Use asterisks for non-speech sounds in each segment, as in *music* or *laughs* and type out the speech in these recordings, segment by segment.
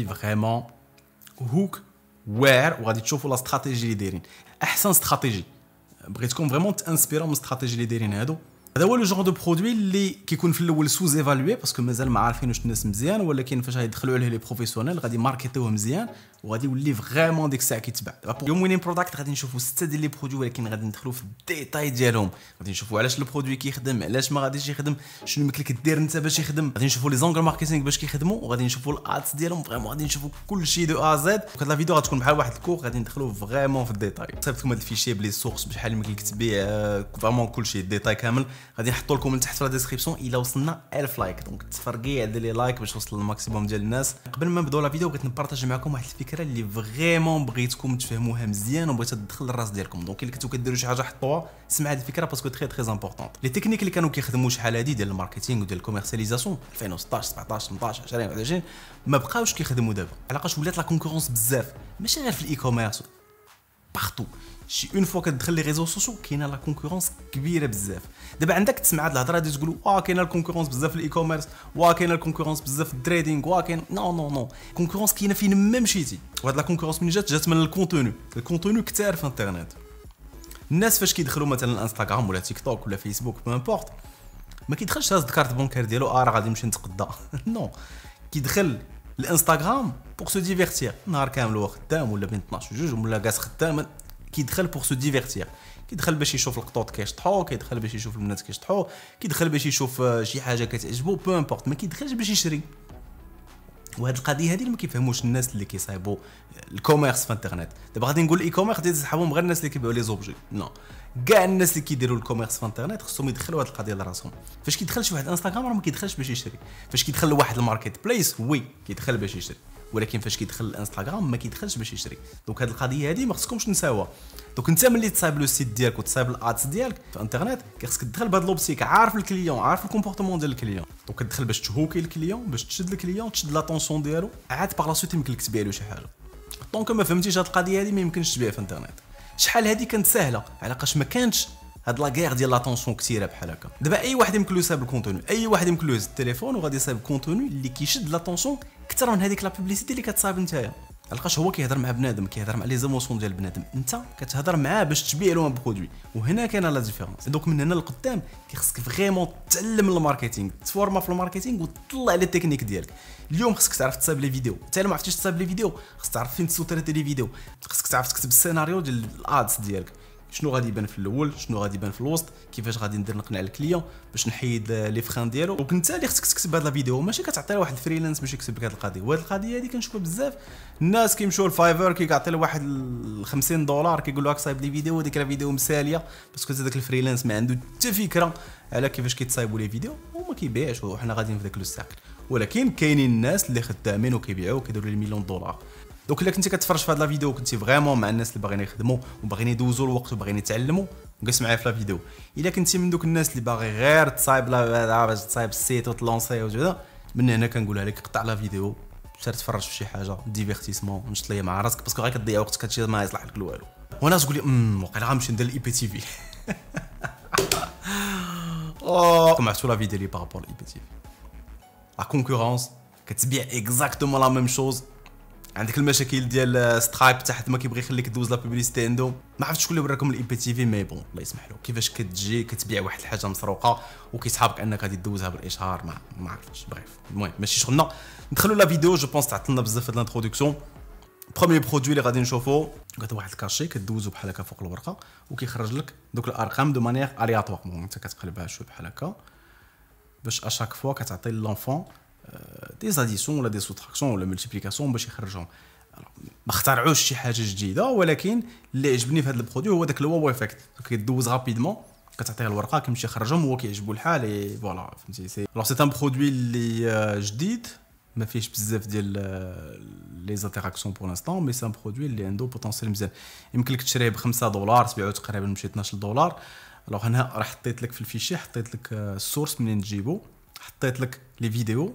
vraiment hook where ou radit la stratégie les derin. Ahsan stratégie. Bghitkom vraiment t'inspirer une stratégie les derin hein, هذا هو لو جون دو برودوي اللي كيكون في الاول سوز ايفالوي باسكو مازال ما عارفينوش الناس مزيان ولكن فاش غيدخلوا عليه لي بروفيسيونيل غادي ماركتيوه مزيان وغادي يولي فريمون ديك الساعه كيتباع دابا يوم وينين بروداكت غادي نشوفوا سته ديال لي برودوي ولكن غادي ندخلوا في الديتاي ديالهم غادي نشوفوا علاش البرودوي كيخدم علاش ما غاديش يخدم شنو الماكل كدير انت باش يخدم غادي نشوفوا لي زونغل ماركتينغ باش كيخدموا وغادي نشوفوا الادس ديالهم فريمون غادي نشوفوا كل شيء دو ا زد وكاد لا فيديو غتكون بحال واحد الكور غادي ندخلوا فريمون في الديتاي صيفط لكم هذا الفيشي بلي سورس بشحال الماكل كتبيع فريمون آه، كل شيء الديتاي كامل غادي نحطوا لكم لتحت في لا ديسكريبسيون الا وصلنا 1000 لايك دونك تفرقي دير لي لايك باش نوصل للماكسيموم ديال الناس قبل ما نبداو لا فيديو بغيت نبارطاج معكم واحد الفكره اللي فريمون بغيتكم تفهموها مزيان وبغيتها تدخل للراس ديالكم دونك الا كنتو كديروا شي حاجه حطوها سمع هذه الفكره باسكو تري تري امبورطون لي تكنيك اللي كانوا كيخدموا شحال هذه ديال الماركتينغ وديال الكوميرسياليزاسيون 2016 17 18 20 21 ما بقاوش كيخدموا دابا علاقاش ولات لا كونكورونس بزاف ماشي غير في الاي كوميرس partout شي اون فوا كتدخل لي ريزو سوسيو كاينه لا كونكورونس كبيره بزاف دابا عندك تسمع هاد الهضره هادي تقول واه كاينه الكونكورونس بزاف في الاي كوميرس وا كاينه الكونكورونس بزاف في التريدينغ وا كاين نو نو نو كونكورونس كاينه فين ما مشيتي وهاد لا كونكورونس من جات جات من الكونتوني الكونتوني كثار في الانترنت الناس فاش كيدخلوا مثلا انستغرام ولا تيك توك ولا فيسبوك ما امبورت ما كيدخلش هاز الكارت بونكير ديالو اه راه غادي نمشي نتقدا نو كيدخل الانستغرام بوغ سو ديفيرتير نهار كامل هو خدام ولا بين 12 2 ولا جالس خدام كيدخل بور سو ديفيرتير كيدخل باش يشوف القطوط كيشطحو كيدخل باش يشوف البنات كيشطحو كيدخل باش يشوف آه، شي حاجه كتعجبو بو امبورت ما كيدخلش باش يشري وهاد القضيه هذه ما كيفهموش الناس اللي كيصايبوا آه، الكوميرس في الانترنت دابا غادي نقول الاي كوميرس غادي تسحبهم غير الناس اللي كيبيعوا لي زوبجي نو كاع الناس اللي كيديروا الكوميرس في الانترنت خصهم يدخلوا هاد القضيه لراسهم فاش كيدخل شي واحد انستغرام راه ما كيدخلش باش يشري فاش كيدخل لواحد الماركت بليس وي كيدخل باش يشري ولكن فاش كيدخل الانستغرام ما كيدخلش باش يشري دونك هذه القضيه هذه ما خصكمش نساوها دونك انت ملي تصايب لو سيت ديالك وتصايب الادز ديالك في انترنت كيخصك تدخل بهذا لوبسيك عارف الكليون عارف الكومبورتمون ديال الكليون دونك كتدخل باش تهوكي الكليون باش تشد الكليون تشد لاتونسيون ديالو عاد باغ لا سويت يمكن لك تبيع له شي حاجه دونك ما فهمتيش هذه القضيه هذه ما يمكنش تبيع في انترنت شحال هذه كانت سهله علاش ما كانتش هاد لا غير ديال لاتونسيون كثيره بحال هكا دابا اي واحد يمكن له يصايب الكونتوني اي واحد يمكن له يهز التليفون وغادي يصايب الكونتوني اللي كيشد لاتونسيون اكثر من هذيك لا بوبليسيتي اللي كتصايب نتايا لقاش هو كيهضر مع بنادم كيهضر مع لي زيموسيون ديال بنادم انت كتهضر معاه باش تبيع له ان برودوي وهنا كاينه لا ديفيرونس دونك من هنا لقدام كيخصك فريمون تعلم الماركتينغ تفورما في الماركتينغ وتطلع على التكنيك ديالك اليوم خصك تعرف تصايب لي فيديو حتى الا ما عرفتيش تصاب لي فيديو خصك تعرف فين تسوتريتي لي فيديو خصك تعرف تكتب السيناريو ديال الادز ديالك شنو غادي يبان في الاول شنو غادي يبان في الوسط كيفاش غادي ندير نقنع الكليون باش نحيد آه, لي فخان ديالو دونك انت اللي خصك تكتب هذا الفيديو ماشي كتعطي لواحد الفريلانس باش يكتب لك هذه القضيه وهذه القضيه هذه كنشوفها بزاف الناس كيمشيو لفايفر كيعطي لواحد 50 دولار كيقول لك صايب لي فيديو هذيك راه فيديو مساليه باسكو هذاك الفريلانس ما عنده حتى فكره على كيفاش كيتصايبوا لي فيديو وما كيبيعش وحنا غاديين في ذاك لو ساكل ولكن كاينين الناس اللي خدامين وكيبيعوا وكيديروا لي مليون دولار دوك الا كنتي كتفرج في هاد لا فيديو وكنتي فريمون مع الناس اللي باغيين يخدموا وباغيين يدوزوا الوقت وباغيين يتعلموا جلس معايا في لا فيديو الا كنتي من دوك الناس اللي باغي غير تصايب لا باش تصايب السيت وتلونسي وكذا من هنا كنقولها لك قطع لا فيديو سير تفرج في شي حاجه ديفيرتيسمون ليا مع راسك باسكو غير كتضيع وقتك هادشي ما يصلح لك والو وانا تقول لي امم وقيلا غنمشي ندير الاي بي تي في كما *laughs* معتو لا فيديو اللي بارابور الاي بي تي في لا كونكورونس كتبيع اكزاكتومون لا ميم شوز عندك المشاكل ديال سترايب تحت ما كيبغي يخليك دوز لا بوبليسيتي عنده ما عرفتش شكون اللي وراكم الاي بي تي في مي بون الله يسمح له كيفاش كتجي كتبيع واحد الحاجه مسروقه وكيسحابك انك غادي دوزها بالاشهار ما ما عرفتش بغيف المهم ماشي شغلنا ندخلوا لا فيديو جو بونس تعطلنا بزاف هاد الانتروداكسيون بروميي برودوي اللي غادي نشوفو قد واحد الكاشي كدوزو بحال هكا فوق الورقه وكيخرج لك دوك الارقام دو مانيير الياتوار انت كتقلبها شويه بحال هكا باش اشاك فوا كتعطي لونفون دي زاديسيون ولا دي سوتراكسيون ولا ملتيبليكاسيون باش يخرجهم ما اخترعوش شي حاجه جديده ولكن اللي عجبني في هذا البرودوي هو داك الواو افكت كيدوز رابيدمون كتعطيه الورقه كيمشي يخرجهم هو كيعجبو الحال اي فوالا فهمتي سي الوغ سي ان برودوي اللي euh, جديد ما فيهش بزاف ديال لي زانتيراكسيون بور لانستون مي سي ان برودوي اللي عنده بوتونسيال مزيان يمكن لك تشريه ب 5 دولار تبيعو تقريبا بشي 12 دولار الوغ هنا راه حطيت لك في الفيشي حطيت لك السورس euh، منين تجيبو حطيت لك لي فيديو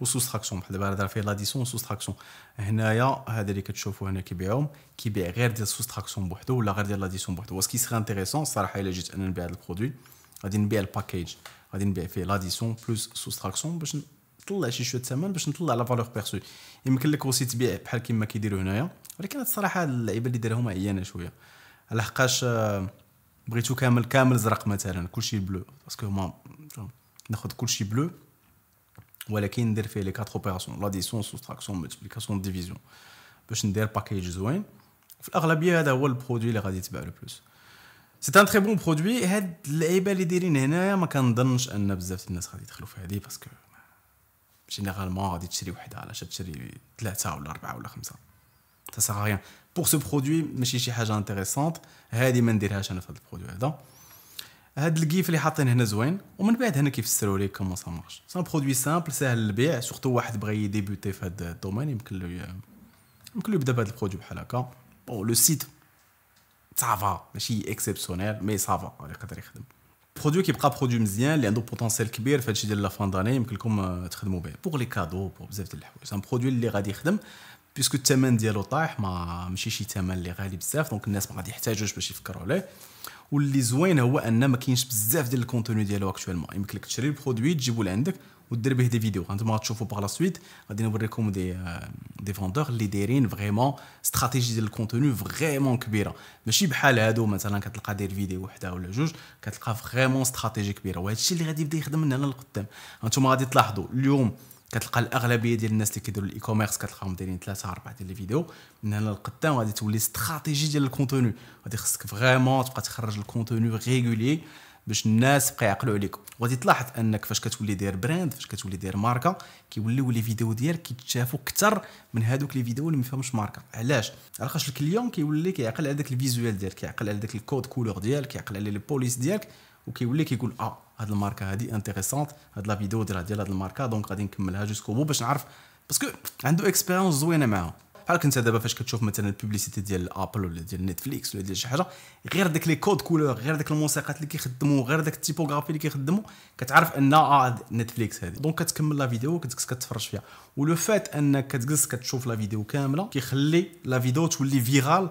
وسوستراكسيون بحال دابا دار فيه لاديسيون وسوستراكسيون هنايا هذا اللي كتشوفوا هنا كيبيعهم كيبيع غير ديال سوستراكسيون بوحدو ولا غير ديال لاديسيون بوحدو واسكي سيغ انتيريسون الصراحه الا جيت انا نبيع هذا البرودوي غادي نبيع الباكيج غادي نبيع فيه لاديسيون بلوس سوستراكسيون باش نطلع شي شويه ثمن باش نطلع لا فالور بيرسو يمكن لك اوسي تبيع بحال كيما كيديروا هنايا ولكن الصراحه اللعيبه اللي دارهم عيانه شويه لحقاش بغيتو كامل كامل زرق مثلا كلشي بلو باسكو هما ناخذ كلشي بلو ولكن ندير فيه لي كاتر اوبيراسيون لاديسيون سوستراكسيون ملتيبليكاسيون ديفيزيون باش ندير باكيج زوين في الاغلبيه هذا هو البرودوي اللي غادي يتباع لو بلوس سي ان تري بون برودوي هاد اللعيبه اللي دايرين هنايا ما كنظنش ان بزاف الناس غادي يدخلوا في هذه باسكو جينيرالمون غادي تشري وحده علاش تشري ثلاثه ولا اربعه ولا خمسه تا سا غيان بور سو برودوي ماشي شي حاجه انتريسونت هادي ما نديرهاش انا في هاد البرودوي هذا هاد الكيف اللي حاطين هنا زوين ومن بعد هنا كيفسروا لكم كومون مارش سان برودوي سامبل ساهل البيع سورتو واحد بغى يديبوتي في هاد الدومين يمكن له يمكن له يبدا بهاد البرودوي بحال هكا بون لو سيت سافا ماشي اكسبسيونيل مي سافا يقدر يخدم برودوي كيبقى برودوي مزيان اللي عنده بوتونسيال كبير في هادشي ديال لا فان داني يمكن لكم آه، تخدموا به بوغ لي كادو بوغ بزاف ديال الحوايج سان برودوي اللي غادي يخدم بيسكو الثمن ديالو طايح ما ماشي شي ثمن اللي غالي بزاف دونك الناس ما غادي يحتاجوش باش يفكروا عليه واللي زوين هو ان ما كاينش بزاف ديال الكونتوني ديالو اكطوالمون يعني يمكن لك تشري البرودوي تجيبو لعندك ودير به دي فيديو انتما غتشوفوا باغ لا سويت غادي نوريكم دي دي فوندور اللي دايرين فريمون استراتيجي ديال الكونتوني فريمون كبيره ماشي بحال هادو مثلا كتلقى داير فيديو وحده ولا جوج كتلقى فريمون استراتيجي كبيره وهذا الشيء اللي غادي يبدا يخدم من هنا للقدام انتما غادي تلاحظوا اليوم كتلقى الاغلبيه ديال الناس اللي كيديروا الاي كوميرس كتلقاهم دايرين ثلاثه اربعه ديال الفيديو من هنا للقدام غادي تولي استراتيجي ديال الكونتوني غادي خصك فريمون تبقى تخرج الكونتوني ريغولي باش الناس بقى يعقلوا عليك وغادي تلاحظ انك فاش كتولي داير براند فاش كتولي داير ماركه كيوليو لي فيديو ديالك كيتشافوا اكثر من هذوك لي فيديو اللي ما فيهمش ماركه علاش علاش الكليون كيولي كيعقل على داك الفيزوال ديالك كيعقل على داك الكود كولور ديالك كيعقل على لي بوليس ديالك وكيولي كيقول اه هاد الماركه هادي انتريسونت هاد لا فيديو ديال هاد الماركه دونك غادي نكملها جوسكو بو باش نعرف باسكو عنده اكسبيريونس زوينه معاها بحال كنت دابا فاش كتشوف مثلا البوبليسيتي ديال ابل ولا ديال نتفليكس ولا ديال شي حاجه غير داك لي كود كولور غير داك الموسيقات اللي كيخدموا غير داك التيبوغرافي اللي كيخدموا كتعرف ان اه نتفليكس هذه دونك كتكمل لا فيديو وكتجلس كتفرج فيها ولو فات انك كتجلس كتشوف لا فيديو كامله كيخلي لا فيديو تولي فيرال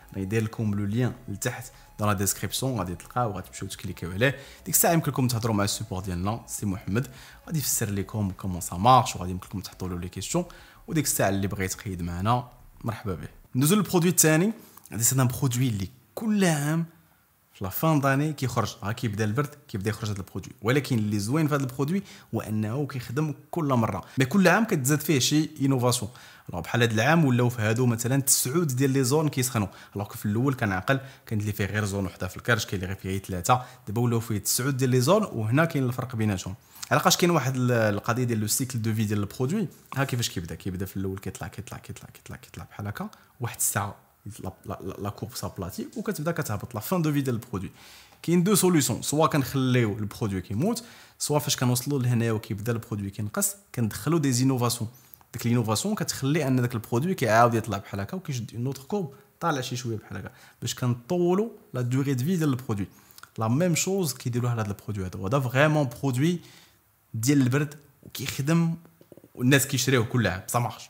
غيدير لكم لو ليان لتحت دون لا ديسكريبسيون غادي تلقاو غتمشيو تكليكيو عليه ديك الساعه يمكن لكم تهضروا مع السوبور ديالنا سي محمد غادي يفسر لكم كومون سا مارش وغادي يمكن لكم تحطوا له لي كيسيون وديك الساعه اللي بغى يتقيد معنا مرحبا به ندوزو للبرودوي الثاني هذا سي ان برودوي اللي كل عام لا فان داني كيخرج ها كيبدا البرد كيبدا يخرج هذا البرودوي ولكن اللي زوين في هذا البرودوي هو انه كيخدم كل مره مي كل عام كتزاد فيه شي انوفاسيون الوغ بحال هذا العام ولاو في هادو مثلا تسعود ديال لي زون كيسخنوا الوغ في الاول كنعقل كان اللي فيه غير زون وحده في الكرش كاين اللي غير فيه ثلاثه دابا ولاو فيه تسعود ديال لي زون وهنا كاين الفرق بيناتهم علاقاش كاين واحد القضيه ديال لو سيكل دو في ديال البرودوي ها كيفاش كيبدا كيبدا في الاول كيطلع كيطلع كيطلع كيطلع كيطلع بحال هكا واحد الساعه لا لا كورب سابلاتي وكتبدا كتهبط لا فان دو في ديال البرودوي كاين دو سوليسيون سوا كنخليو البرودوي كيموت سوا فاش كنوصلو لهنا وكيبدا البرودوي كينقص كندخلو دي زينوفاسيون ديك لينوفاسيون كتخلي ان داك البرودوي كيعاود يطلع بحال هكا وكيشد نوتر كورب طالع شي شويه بحال هكا باش كنطولو لا دوري دو في ديال البرودوي لا ميم شوز كيديروها لهاد البرودوي هذا هذا فريمون برودوي ديال البرد وكيخدم والناس كيشريوه كل عام سا مارش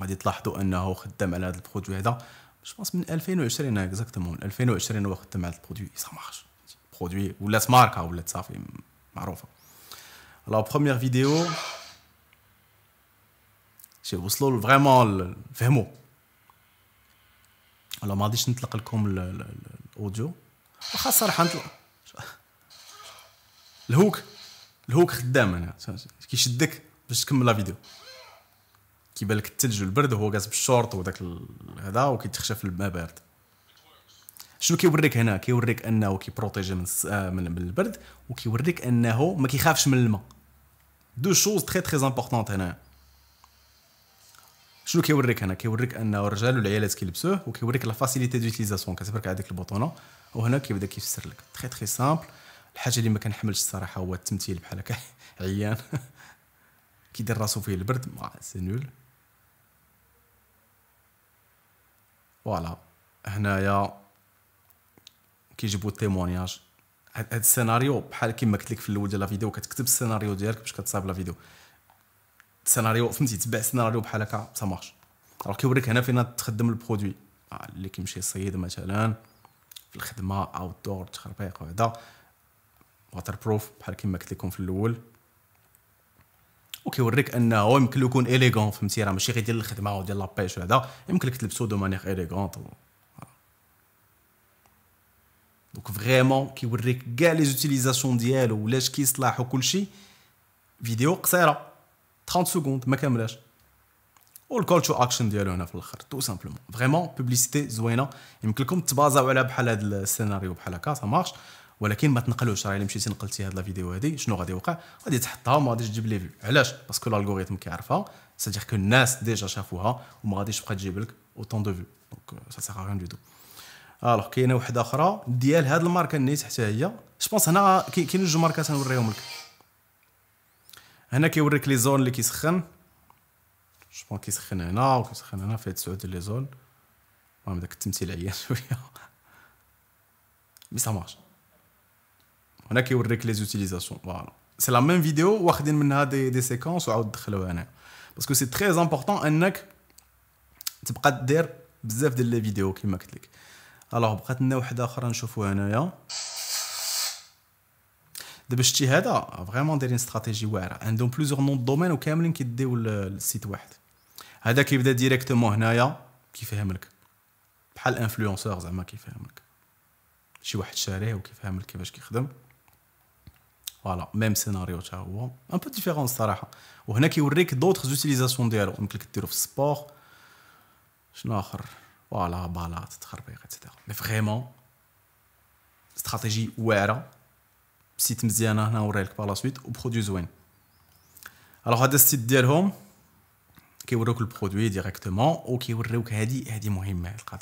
غادي تلاحظوا انه خدام على هذا البرودوي هذا جو بونس من 2020 اكزاكتومون 2020 هو خدام على البرودوي سا مارش برودوي ولات ماركه ولات صافي معروفه لا بروميير فيديو شي وصلوا فريمون فهموا انا ما غاديش نطلق لكم الاوديو واخا الصراحه نطلق الهوك الهوك خدام انا كيشدك باش تكمل لا فيديو كيبان لك الثلج والبرد وهو جالس بالشورت وداك هذا وكيتخشى في الماء بارد شنو كيوريك هنا كيوريك انه كيبروتيجي من, آه، من البرد وكيوريك انه ما كيخافش من الماء دو شوز تري تري امبورطونت هنا شنو كيوريك هنا كيوريك انه الرجال والعيالات كيلبسوه وكيوريك لا فاسيليتي دوتيليزاسيون كتبرك على ديك البوطونه وهنا كيبدا كيفسر لك تري تري سامبل الحاجه اللي ما كنحملش الصراحه هو التمثيل بحال هكا *laughs* عيان *laughs* كيدير راسو فيه البرد سي ah, نول فوالا هنايا كيجيبوا التيمونياج هاد السيناريو بحال كيما قلت لك في الاول ديال لا فيديو كتكتب السيناريو ديالك باش كتصايب لا فيديو السيناريو فهمتي تبع السيناريو بحال هكا سا مارش راه كيوريك هنا فين تخدم البرودوي آه، اللي كيمشي الصيد مثلا في الخدمه اوت دور تخربيق وهذا واتر بروف بحال كيما قلت لكم في الاول وكيوريك انه يمكن له يكون اليغون فهمتي راه ماشي غير ديال الخدمه وديال لابيش وهذا يمكن لك تلبسو دو مانيغ اليغونت دونك فريمون كيوريك كاع لي زوتيليزاسيون ديالو ولاش كيصلح وكلشي فيديو قصيره 30 سكوند ما كاملاش والكول تو اكشن ديالو هنا في الاخر تو سامبلومون فريمون بوبليسيتي زوينه يمكن لكم تبازاو عليها بحال هذا السيناريو بحال هكا سا مارش ولكن ما تنقلوش راه الا مشيتي نقلتي هاد لا فيديو هادي شنو غادي يوقع غادي تحطها وما غاديش تجيب لي فيو علاش باسكو الالغوريثم كيعرفها سيتيغ كو الناس ديجا شافوها وما غاديش تبقى تجيب لك اوتون دو فيو دونك سا سيغ ريان دو دو الوغ كاينه وحده اخرى ديال هاد الماركه نيت حتى هي جوبونس هنا كاين جوج ماركات نوريهم لك هنا كيوريك لي زون اللي كيسخن جوبون كيسخن هنا وكيسخن هنا فيه تسعود ديال لي زون المهم داك التمثيل عيان *laughs* شويه مي سا مارش هنا كيوريك لي زوتيليزاسيون فوالا سي لا ميم فيديو واخدين منها دي دي سيكونس وعاود دخلوها هنا باسكو سي تري امبورطون انك تبقى دير بزاف ديال لي فيديو كيما قلت لك الوغ بقات لنا وحده اخرى نشوفوها هنايا دابا شتي هذا فريمون دايرين استراتيجي واعره عندهم بلوزيغ نون دومين وكاملين كيديو للسيت واحد هذا كيبدا ديريكتومون هنايا كيفهم لك بحال انفلونسور زعما كيفهم لك شي واحد شاريه وكيفهم لك كيفاش كيخدم Voilà, même scénario, un peu différent. on a d'autres utilisations. On clique sur le sport. Voilà, voilà, etc. Mais vraiment, stratégie ouverte. Si tu me disais, tu peux faire par la suite, tu peux Alors, a un site qui a le produit directement. Ou qui a le produit qui a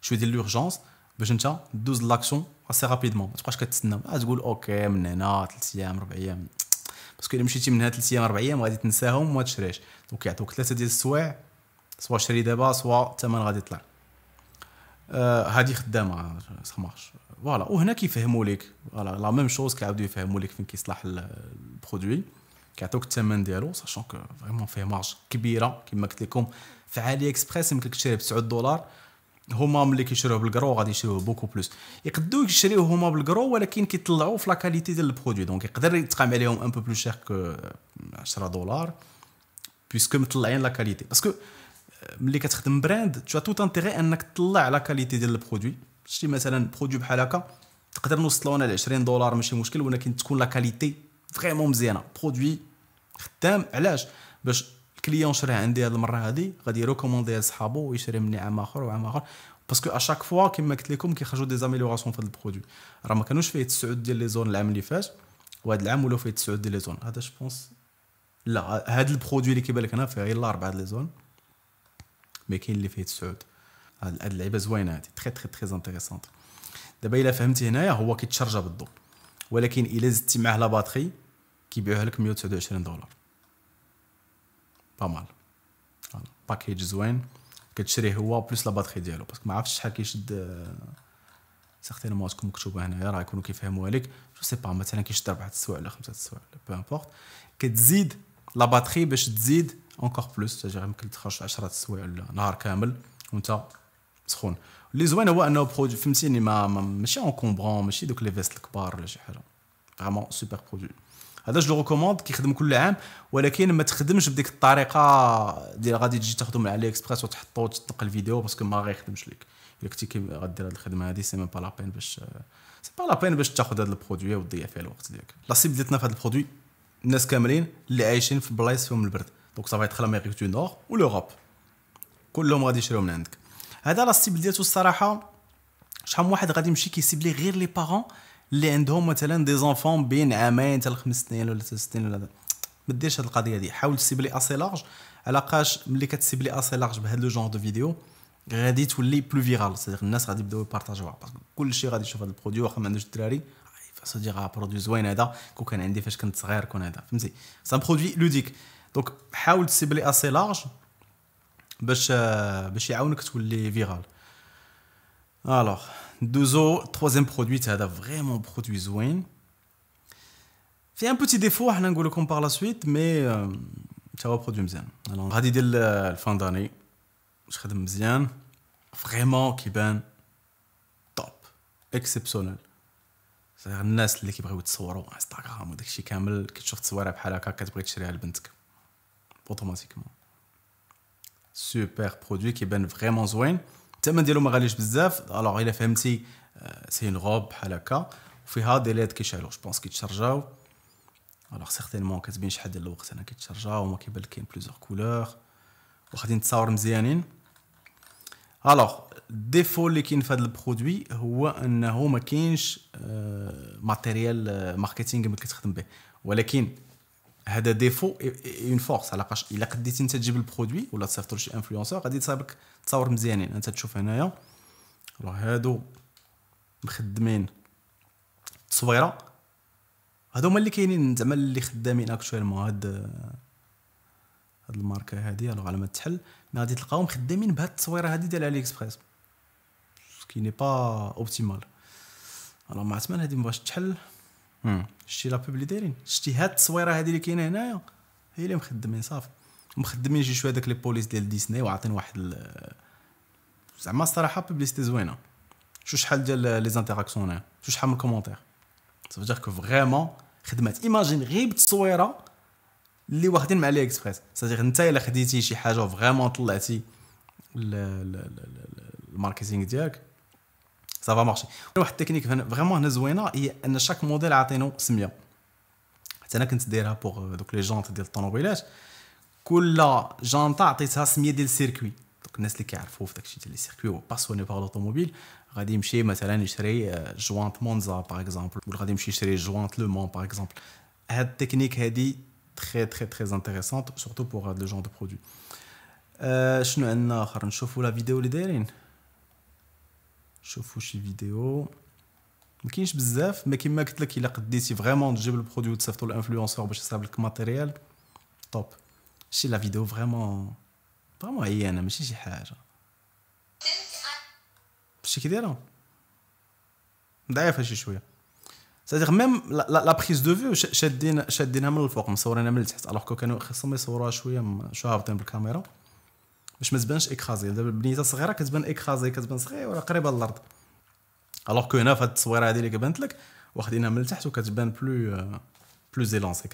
Je vais dire l'urgence. باش انت دوز لاكسيون اسي رابيدمون ما تبقاش كتسنى آه، تقول اوكي من هنا ثلاث ايام اربع ايام باسكو الا مشيتي من هنا ثلاث ايام اربع ايام غادي تنساهم وما تشريش دونك يعطوك ثلاثه ديال السوايع سوا شري دابا سوا الثمن غادي يطلع آه هادي خدامه سمارش فوالا وهنا كيفهموا لك فوالا لا ميم شوز كيعاودوا يفهموا لك فين كيصلح البرودوي كيعطوك الثمن ديالو ساشون كو فريمون فيه مارج كبيره كما قلت لكم في علي اكسبريس يمكن لك تشري ب 9 دولار هما ملي كيشريوه بالكرو غادي يشريوه بوكو بلوس يقدروا يشريوه هما بالكرو ولكن كيطلعوا في لا كاليتي ديال البرودوي دونك يقدر يتقام عليهم ان بو بلو شير كو 10 دولار بيسكو مطلعين لا كاليتي باسكو euh, ملي كتخدم براند تو توت انتيغي انك تطلع لا كاليتي ديال البرودوي شتي مثلا برودوي بحال هكا تقدر نوصلو انا ل 20 دولار ماشي مشكل ولكن تكون لا كاليتي فريمون مزيانه برودوي خدام علاش باش كليون شراه عندي هذه المره هذه غادي يريكوموندي لصحابو ويشري مني عام اخر وعام اخر باسكو اشاك فوا كما قلت لكم كيخرجوا دي زاميليوراسيون في هذا البرودوي راه ما كانوش فيه 9 ديال لي زون العام اللي فات وهذا العام ولاو فيه 9 ديال لي زون هذا جوبونس بونس لا هذا البرودوي اللي كيبان لك هنا فيه غير الاربعه ديال لي زون مي كاين اللي فيه 9 هاد اللعيبه زوينه هادي تري تري تري انتريسونت دابا الا فهمتي هنايا هو كيتشارجا بالضو ولكن الا زدتي معاه لا باتري كيبيعوها لك 129 دولار با مال باكيج زوين كتشريه هو بلوس لا باتري ديالو باسكو ما عرفتش شحال كيشد مواد تكون مكتوبه هنايا راه يكونوا كيفهموها لك جو سي با مثلا كيشد ربعة السوايع ولا خمسة السوايع بو امبورت كتزيد لا باتري باش تزيد اونكور بلوس تاجي يمكن تخرج 10 السوايع ولا نهار كامل وانت سخون اللي زوين هو انه برودوي فهمتيني ما ماشي اونكومبرون ماشي دوك لي فيست الكبار ولا شي حاجه فريمون سوبر برودوي هذا جو ريكوموند كيخدم كل عام ولكن ما تخدمش بديك الطريقه ديال غادي تجي تاخذو من علي اكسبريس وتحطو وتطلق الفيديو باسكو ما غيخدمش ليك الا كنتي غدير هاد الخدمه هادي سي ميم با لابين باش سي با لابين باش تاخذ هاد البرودوي وتضيع فيه الوقت ديالك لا سيب ديالتنا في هاد البرودوي الناس كاملين اللي عايشين في بلايص فيهم البرد دونك صافي يدخل امريك دو نور ولوروب كلهم غادي يشريو من عندك هذا لا سيب ديالتو الصراحه شحال من واحد غادي يمشي كيسيب ليه غير لي بارون اللي عندهم مثلا دي زونفون بين عامين حتى لخمس سنين ولا ثلاث سنين ولا ما ديرش هاد القضيه دي حاول تسيبلي اسي لارج علاقاش ملي كتسيبلي اسي لارج بهاد لو جونغ دو فيديو غادي تولي بلو فيرال سيغ الناس غادي يبداو يبارطاجوها باسكو كلشي غادي يشوف هاد البرودوي واخا ما عندوش الدراري سودي راه برودوي زوين هذا كون كان عندي فاش كنت صغير كون هذا فهمتي سان برودوي لوديك دونك حاول تسيبلي اسي لارج باش باش يعاونك تولي فيرال الوغ Deux troisième produit, c'est vraiment un produit Il y a un petit défaut, on va par la suite, mais c'est un produit Alors, la fin d'année, je bien, vraiment qui ben top, exceptionnel. C'est-à-dire, les qui veulent Instagram, ou comme ça, qui peu la qui Automatiquement. Super produit qui est vraiment zoin. الثمن ديالو ما غاليش بزاف الوغ الا فهمتي آه، سي اون غوب بحال هكا وفيها دي ليد كيشعلو جو بونس كيتشارجاو الوغ سيغتينمون كتبين شحال ديال الوقت انا كيتشارجاو وما كيبان كاين بليزيور كولور وغادي نتصاور مزيانين الوغ الديفو اللي كاين في هذا البرودوي هو انه ما كاينش ماتيريال ماركتينغ ما كتخدم به ولكن هذا ديفو اون فورس علاقاش الا قديتي انت تجيب البرودوي ولا تصيفطو لشي انفلونسور غادي لك تصاور مزيانين انت تشوف هنايا راه هادو مخدمين التصويره هادو هما اللي كاينين زعما اللي خدامين اكشوالمون هاد هاد الماركه هادي الوغ على ما تحل مي غادي تلقاهم خدامين بهاد التصويره هادي ديال علي اكسبريس كي ني با اوبتيمال الوغ مع عثمان هادي مباش تحل شتي لا بوب اللي دايرين شتي هاد التصويره هذه اللي كاينه هنايا هي اللي مخدمين صافي مخدمين شي شويه داك لي بوليس ديال ديزني وعاطين واحد زعما الصراحه بوبليستي زوينه شو شحال ديال لي زانتيراكسيون شو شحال من كومونتير سافجير كو فريمون خدمات ايماجين غير بالتصويره اللي واخدين مع لي اكسبريس سافجير انت الا خديتي شي حاجه فريمون طلعتي الماركتينغ ديالك سافا مارشي واحد التكنيك فريمون هنا زوينه هي ان شاك موديل عاطينو سميه حتى انا كنت دايرها بوغ دوك لي جونت ديال الطوموبيلات كل جانطه عطيتها سميه ديال السيركوي دوك الناس اللي كيعرفوا في داكشي ديال السيركوي هو باسوني باغ لوطوموبيل غادي يمشي مثلا يشري جوانت مونزا باغ اكزومبل ولا غادي يمشي يشري جوانت لو مون باغ اكزومبل هاد التكنيك هادي تري تري تري انتريسونت سورتو بوغ هاد لو جون دو برودوي شنو عندنا اخر نشوفوا لا فيديو اللي دايرين شوفوا شي فيديو ما كاينش بزاف ما كيما قلت لك الا قديتي فريمون تجيب البرودوي وتصيفطو للانفلونسور باش يصاوب لك ماتيريال طوب شي لا فيديو فريمون فريمون عيانه ماشي شي حاجه شتي كي دايره ضعيفه شي شويه سادير ميم لا بريز دو فيو شادين شادينها من الفوق مصورينها من التحت الوغ كو كانوا خصهم يصوروها شويه شو هابطين بالكاميرا باش ما تبانش اكرازي دابا بنيته صغيره كتبان اكرازي كتبان صغيره قريبه للارض الوغ كو هنا في هاد التصويره هادي اللي كبانت لك واخدينها من التحت وكتبان بلو بلو زيلونسي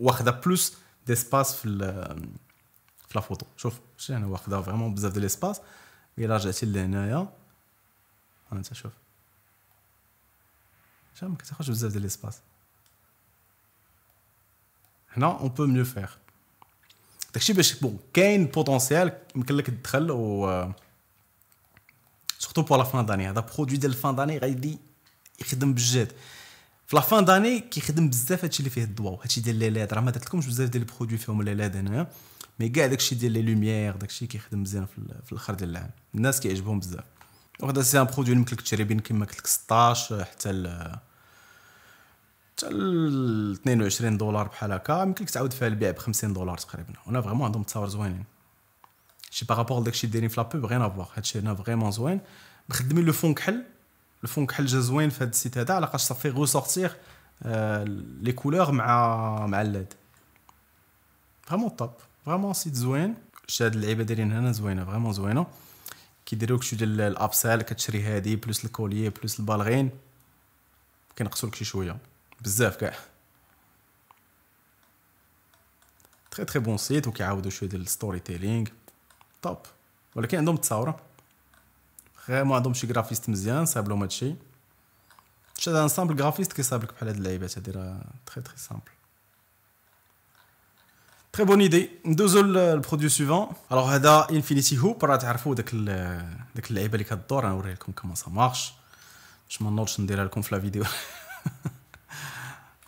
واخده بلوس ديسباس في في لا فوتو شوف شتي يعني واخده فريمون بزاف ديال ليسباس الا رجعتي لهنايا انت شوف شحال ما كتاخذش بزاف ديال ليسباس هنا اون بو ميو فيغ داكشي باش بون كاين بوتونسيال يمكن لك تدخل و آه، سورتو بو لا فان داني هذا برودوي ديال الفان داني غادي يخدم بجد في لا فان داني كيخدم بزاف هادشي اللي فيه الضواو هادشي ديال لي ليد راه ما درتلكمش بزاف ديال البرودوي فيهم لي ليد هنايا مي كاع داكشي ديال لي لوميير داكشي كيخدم مزيان في الاخر ديال العام الناس كيعجبهم بزاف وهذا سي ان برودوي يمكن لك تشري بين كما قلت لك 16 حتى حتى 22 دولار بحال هكا يمكن لك تعاود فيها البيع ب 50 دولار تقريبا هنا فريمون عندهم تصاور زوينين شي بارابور لداكشي دايرين في لابوب غير افواغ هادشي هنا فريمون زوين مخدمين لو فون كحل لو فون كحل جا زوين في هاد السيت هذا على صافي غوسورتيغ آه لي كولور مع مع اللاد فريمون طوب فريمون سيت زوين شتي هاد اللعيبه دايرين هنا زوينه فريمون زوينه كيديروك شويه ديال الابسال كتشري هادي بلوس الكوليي بلوس البالغين كنقصولك شي شويه بزاف كاع تري تري بون سيت وكيعاودوا شويه ديال الستوري تيلينغ توب ولكن عندهم تصاوره فريمون عندهم شي غرافيست مزيان صايب لهم هادشي شاد انسامبل غرافيست كيصايب لك بحال هاد اللعيبات هادي راه تري تري سامبل تري بون ايدي ندوزو للبرودوي سويفون الوغ هذا انفينيتي هوب راه تعرفوا داك داك اللعيبه اللي كدور غنوريها لكم كومون سا مارش باش ما نوضش نديرها لكم في لا فيديو *laughs*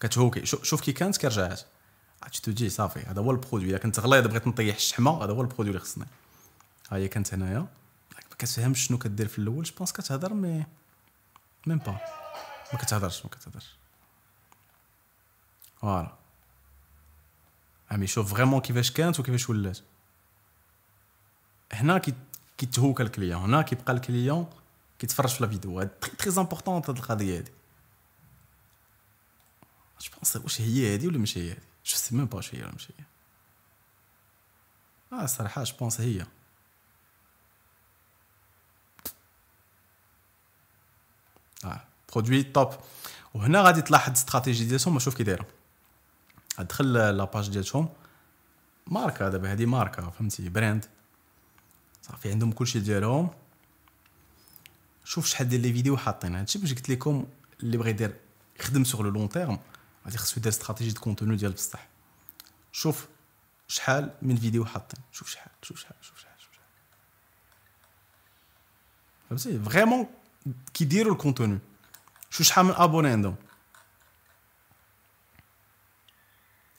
كتهوكي شوف كي كانت كرجعات عرفتي تجي صافي هذا هو البرودوي الا كنت غليظ بغيت نطيح الشحمه هذا هو البرودوي اللي خصني ها هي كانت هنايا ما كتفهمش شنو كدير في الاول جوبونس كتهضر مي ميم با ما كتهضرش ما كتهضرش فوالا عمي شوف فريمون كيفاش كانت وكيفاش ولات هنا كيتهوكا الكليون هنا كيبقى الكليون كيتفرج في لا فيديو تري تري امبورطون هاد القضيه هادي جو بونس واش هي هذه ولا ماشي هي هذه جو سي ميم با واش هي ولا ماشي هي اه الصراحه جو بونس هي اه برودوي توب وهنا غادي تلاحظ الاستراتيجي ديالهم شوف كي دايره دخل لاباج ديالهم ماركه دابا هذه ماركه فهمتي براند صافي عندهم كلشي ديالهم شوف شحال ديال لي فيديو حاطين هادشي باش قلت لكم اللي بغى يدير يخدم سوغ لو لون تيرم غادي خصو يدير استراتيجي كونتونو ديال بصح شوف شحال من فيديو حاطين شوف شحال شوف شحال شوف شحال شوف شحال فهمتي فريمون كيديروا الكونتونو شوف شحال من ابوني عندهم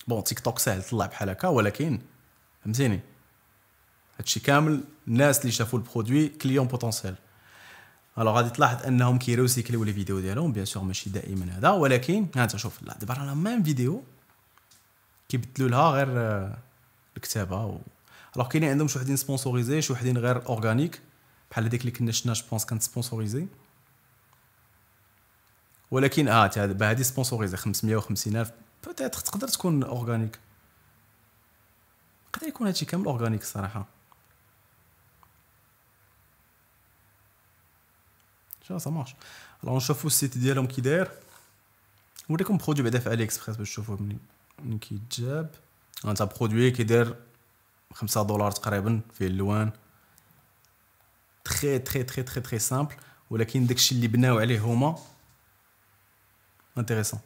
بون تيك توك ساهل تطلع بحال هكا ولكن فهمتيني هادشي كامل الناس اللي شافوا البرودوي كليون بوتونسيال الوغ غادي تلاحظ انهم كيروسيكليو لي فيديو ديالهم بيان سور ماشي دائما هذا ولكن ها انت شوف لا دابا راه لا ميم فيديو كيبدلوا لها غير آه، الكتابه و... الوغ كاينين عندهم شي وحدين سبونسوريزي شي وحدين غير اورغانيك بحال هذيك اللي كنا شفنا جوبونس كانت سبونسوريزي ولكن اه دابا هادي سبونسوريزي الف بوتيتر تقدر تكون اورغانيك يقدر يكون هادشي كامل اورغانيك الصراحه سا مارش الوغ نشوفو السيت ديالهم كي داير نوريكم برودوي بعدا في الي اكسبريس باش تشوفوه منين من كيتجاب انت برودوي كي داير خمسة دولار تقريبا فيه اللوان تخي تخي تخي تخي تخي سامبل ولكن داكشي اللي بناو عليه هما انتريسون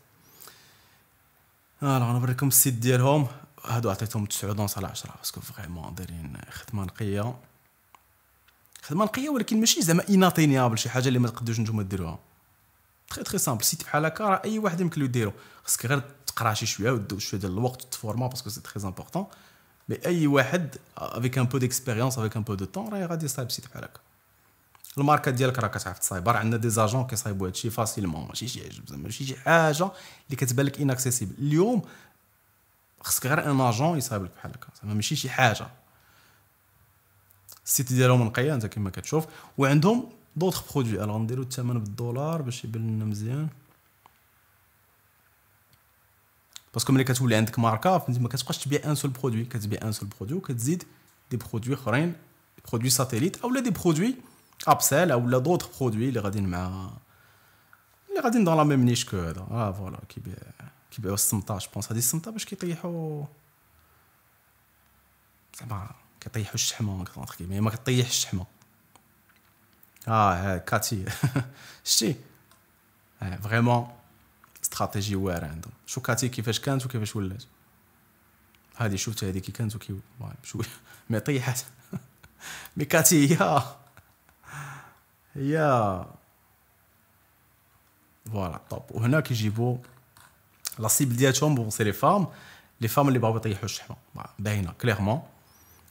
الوغ نوريكم السيت ديالهم هادو عطيتهم 9 دونس على 10 باسكو فريمون دايرين خدمه نقيه خدمه نقيه ولكن ماشي زعما اناتينيابل شي حاجه اللي ما تقدروش نتوما ديروها تخي تخي سامبل سيت بحال هكا راه اي واحد يمكن له يديرو خصك غير تقرا شي شويه ودوز شويه ديال الوقت تفورما باسكو سي تري امبورطون مي اي واحد افيك ان بو ديكسبيريونس افيك ان بو دو طون راه غادي يصايب سيت بحال هكا الماركه ديالك راه كتعرف راه عندنا دي زاجون كيصايبوا هادشي فاسيلمون ماشي شي عجب زعما ماشي شي حاجه اللي كتبان لك اناكسيسيبل اليوم خصك غير ان اجون يصايب لك بحال هكا زعما ماشي شي حاجه السيتي ديالهم نقيه انت كما كتشوف وعندهم دوطخ برودوي الوغ نديرو الثمن بالدولار باش يبان لنا مزيان باسكو ملي كتولي عندك ماركه فهمتي ما كتبقاش تبيع ان سول برودوي كتبيع ان سول برودوي وكتزيد دي برودوي اخرين برودوي ساتيليت اولا دي برودوي ابسال اولا دوطخ برودوي اللي غاديين مع اللي غاديين دون لا ميم نيش كو هذا اه فوالا كيبيع كيبيعوا السمطه جو بونس هذه السمطه باش كيطيحوا زعما كيطيحو الشحمه اونتر كيما ما يعني كطيحش الشحمه اه ها كاتي *laughs* شتي اه فريمون استراتيجي واعره عندهم شو كاتي كيفاش كانت وكيفاش ولات هادي شفت هادي كي كانت وكي شويه مي طيحت مي كاتي هي هي فوالا طوب وهنا كيجيبو لا سيبل ديالتهم بون سي لي فام لي فام اللي بغاو يطيحوا الشحمه باينه كليرمون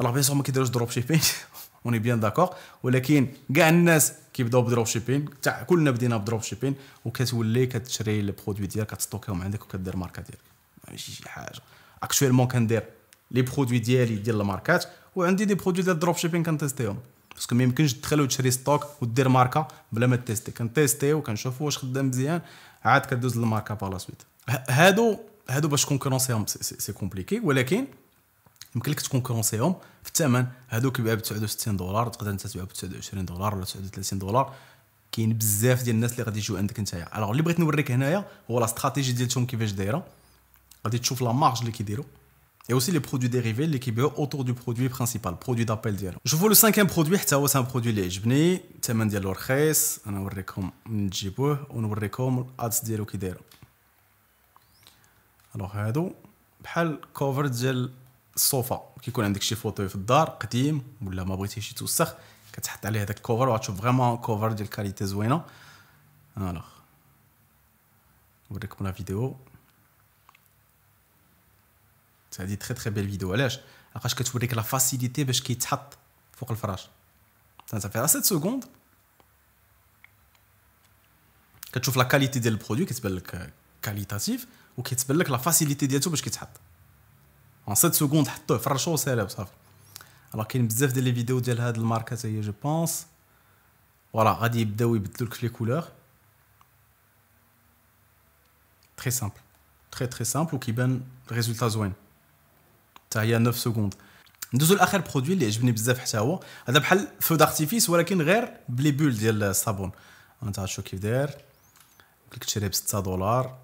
راه بيان سور ما كيديروش دروب شيبين اوني بيان داكور ولكن كاع الناس كيبداو بدروب شيبين تاع كلنا بدينا بدروب شيبين وكتولي كتشري لي برودوي ديالك كتستوكيهم عندك وكدير ماركه ديالك ماشي شي حاجه اكشوالمون كندير لي برودوي ديالي ديال الماركات وعندي دي برودوي ديال الدروب شيبين كنتيستيهم باسكو ميمكنش تدخل وتشري ستوك ودير ماركه بلا ما تيستي كنتيستي وكنشوف واش خدام مزيان عاد كدوز للماركه لا سويت هادو هادو باش كونكورونسيهم سي كومبليكي ولكن يمكن لك تكونكورونسيهم في الثمن هذوك يبيعوا ب 69 دولار تقدر انت تبيعوا ب 29 دولار ولا 39 دولار كاين بزاف ديال الناس اللي غادي يجيو عندك نتايا الوغ اللي بغيت نوريك هنايا هو لا استراتيجي ديالتهم كيفاش دايره غادي تشوف لا مارج اللي كيديروا اي اوسي لي برودوي dérivés اللي كيبيعوا اوتور دو برودوي principal برودوي دابيل ديالو شوفوا لو 5 برودوي حتى هو سان برودوي اللي عجبني الثمن ديالو رخيص انا نوريكم من تجيبوه ونوريكم الادس ديالو كي دايره الوغ هادو بحال كوفر ديال الصوفه كيكون عندك شي فوتوي في الدار قديم ولا ما بغيتيش يتوسخ كتحط عليه هذاك الكوفر وغتشوف فريمون كوفر ديال الكاليتي زوينه الوغ نوريكم لا فيديو هادي تري تري بيل فيديو علاش لاقاش كتوريك لا فاسيليتي باش كيتحط فوق الفراش تنتفع 7 سكوند كتشوف لا كاليتي ديال البرودوي كتبان لك كاليتاتيف وكيتبان لك لا فاسيليتي ديالته باش كيتحط ان 7 سكوند حطوه فرشوه وسالاه صافي الوغ كاين بزاف ديال لي فيديو ديال هاد الماركه هي جو بونس فوالا غادي يبداو يبدلو لك في لي كولور تري سامبل تري تري سامبل وكيبان ريزولتا زوين حتى هي 9 سكوند ندوزو لاخر برودوي اللي عجبني بزاف حتى هو هذا بحال فو دارتيفيس ولكن غير بلي بول ديال الصابون انت عارف شو كيف داير قلت لك تشري ب 6 دولار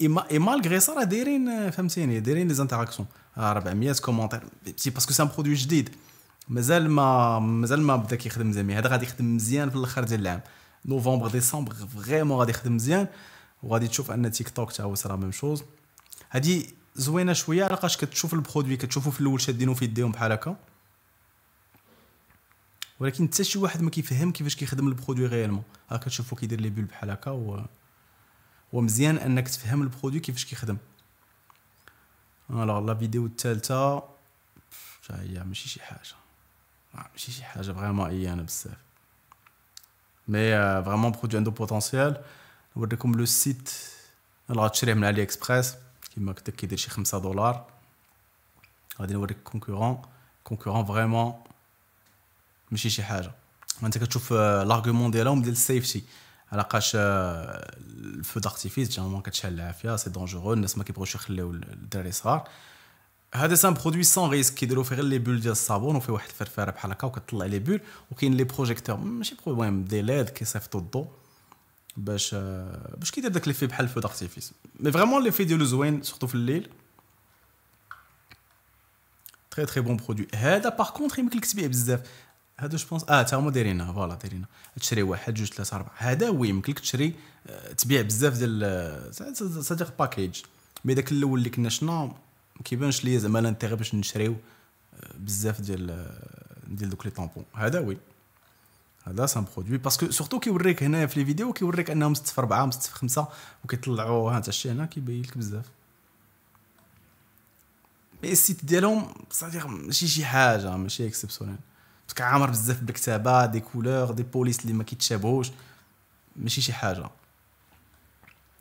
اي مالغري سا راه دايرين فهمتيني دايرين لي زانتيراكسيون 400 كومونتير سي باسكو سان برودوي جديد مازال ما مازال ما بدا كيخدم مزيان هذا غادي يخدم مزيان في الاخر ديال العام نوفمبر ديسمبر فريمون غادي يخدم مزيان وغادي تشوف ان تيك توك تا هو صرا ميم شوز هادي زوينه شويه لقاش كتشوف البرودوي كتشوفو في الاول شادينو في يديهم بحال هكا ولكن حتى شي واحد ما كيفهم كيفاش كيخدم البرودوي غيالمون ها كتشوفو كيدير لي بول بحال هكا و ومزيان انك تفهم البرودوي كيفاش كيخدم الوغ لا فيديو الثالثه حتى هي ماشي شي حاجه ماشي شي حاجه فريمون ايانه بزاف مي فريمون برودوي عنده بوتونسيال نوريكم لو سيت الوغ غتشريه من علي اكسبريس كيما كتب كيدير شي 5 دولار غادي نوريك كونكورون كونكورون فريمون ماشي شي حاجه انت كتشوف لارغومون euh, ديالهم ديال السيفتي Alors quand le feu d'artifice, c'est dangereux, les gens sais C'est un produit sans risque qui les bulles de les bulles, les projecteurs. Je n'ai pas de problème LED qui tout le dos. Je ne sais pas si le feu d'artifice. Mais vraiment, l'effet de surtout très très bon produit. Par contre, il me clique sur هادو جو بونس اه تا هما دايرينها فوالا دايرينها تشري واحد جوج ثلاثه اربعه هذا هو يمكن لك تشري آه، تبيع بزاف ديال صديق باكيج مي داك الاول اللي كنا شنا ما كيبانش ليا زعما لانتيغي باش نشريو آه، بزاف ديال آه، ديال دوك لي طامبون هذا وي هذا سان برودوي باسكو سورتو كيوريك هنايا في لي فيديو كيوريك انهم ستف 4 في 5 وكيطلعوا ها انت الشيء هنا كيبين لك بزاف مي السيت ديالهم صافي ماشي شي حاجه ماشي اكسبسيونيل باسكو عامر بزاف بالكتابه دي كولور دي بوليس اللي ما كيتشابهوش ماشي شي حاجه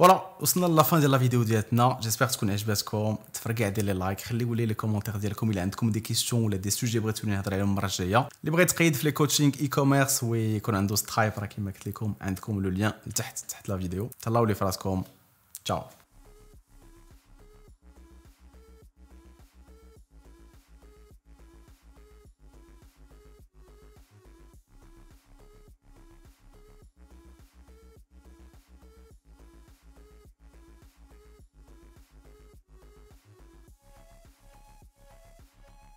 فوالا وصلنا لافان ديال لا فيديو ديالتنا جيسبر تكون عجبتكم تفرقع دير لي لايك خليو لي لي كومونتير ديالكم الا عندكم دي كيسيون ولا دي سوجي بغيتوني نهضر عليهم المره الجايه اللي بغى يتقيد في لي كوتشينغ اي كوميرس ويكون عنده سترايب راه كما قلت لكم عندكم لو لين لتحت تحت لا فيديو تهلاو لي فراسكم تشاو